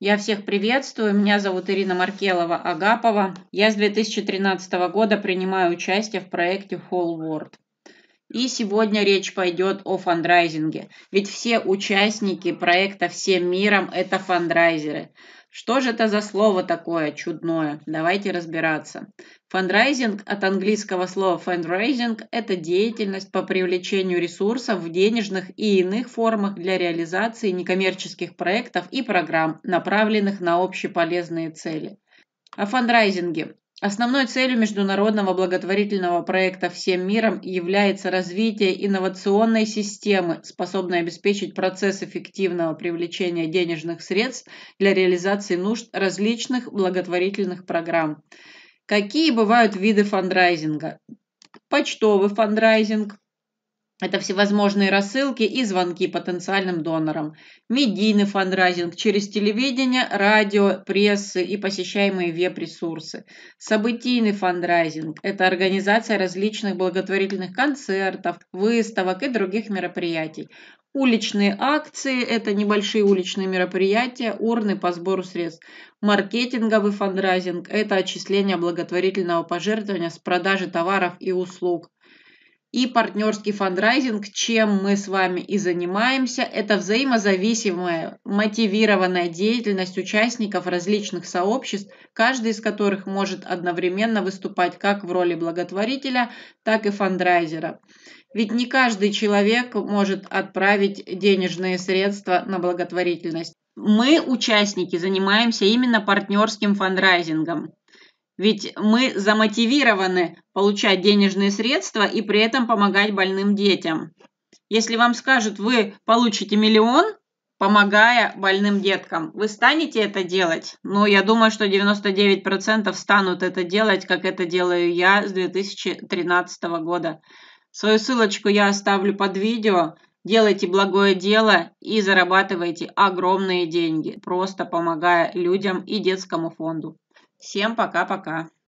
Я всех приветствую. Меня зовут Ирина Маркелова Агапова. Я с 2013 года принимаю участие в проекте Whole World. И сегодня речь пойдет о фандрайзинге. Ведь все участники проекта «Всем миром» — это фандрайзеры. Что же это за слово такое чудное? Давайте разбираться. Фандрайзинг от английского слова fundraising – это деятельность по привлечению ресурсов в денежных и иных формах для реализации некоммерческих проектов и программ, направленных на общеполезные цели. О фандрайзинге. Основной целью международного благотворительного проекта всем миром является развитие инновационной системы, способной обеспечить процесс эффективного привлечения денежных средств для реализации нужд различных благотворительных программ. Какие бывают виды фандрайзинга? Почтовый фандрайзинг, это всевозможные рассылки и звонки потенциальным донорам, медийный фандрайзинг через телевидение, радио, прессы и посещаемые веб-ресурсы. Событийный фандрайзинг – это организация различных благотворительных концертов, выставок и других мероприятий. Уличные акции – это небольшие уличные мероприятия, урны по сбору средств. Маркетинговый фандрайзинг – это отчисление благотворительного пожертвования с продажи товаров и услуг и партнерский фандрайзинг, чем мы с вами и занимаемся. Это взаимозависимая, мотивированная деятельность участников различных сообществ, каждый из которых может одновременно выступать как в роли благотворителя, так и фандрайзера. Ведь не каждый человек может отправить денежные средства на благотворительность. Мы, участники, занимаемся именно партнерским фандрайзингом. Ведь мы замотивированы получать денежные средства и при этом помогать больным детям. Если вам скажут, вы получите миллион, помогая больным деткам, вы станете это делать? Ну, я думаю, что 99% станут это делать, как это делаю я с 2013 года. Свою ссылочку я оставлю под видео. Делайте благое дело и зарабатывайте огромные деньги, просто помогая людям и детскому фонду. Всем пока-пока.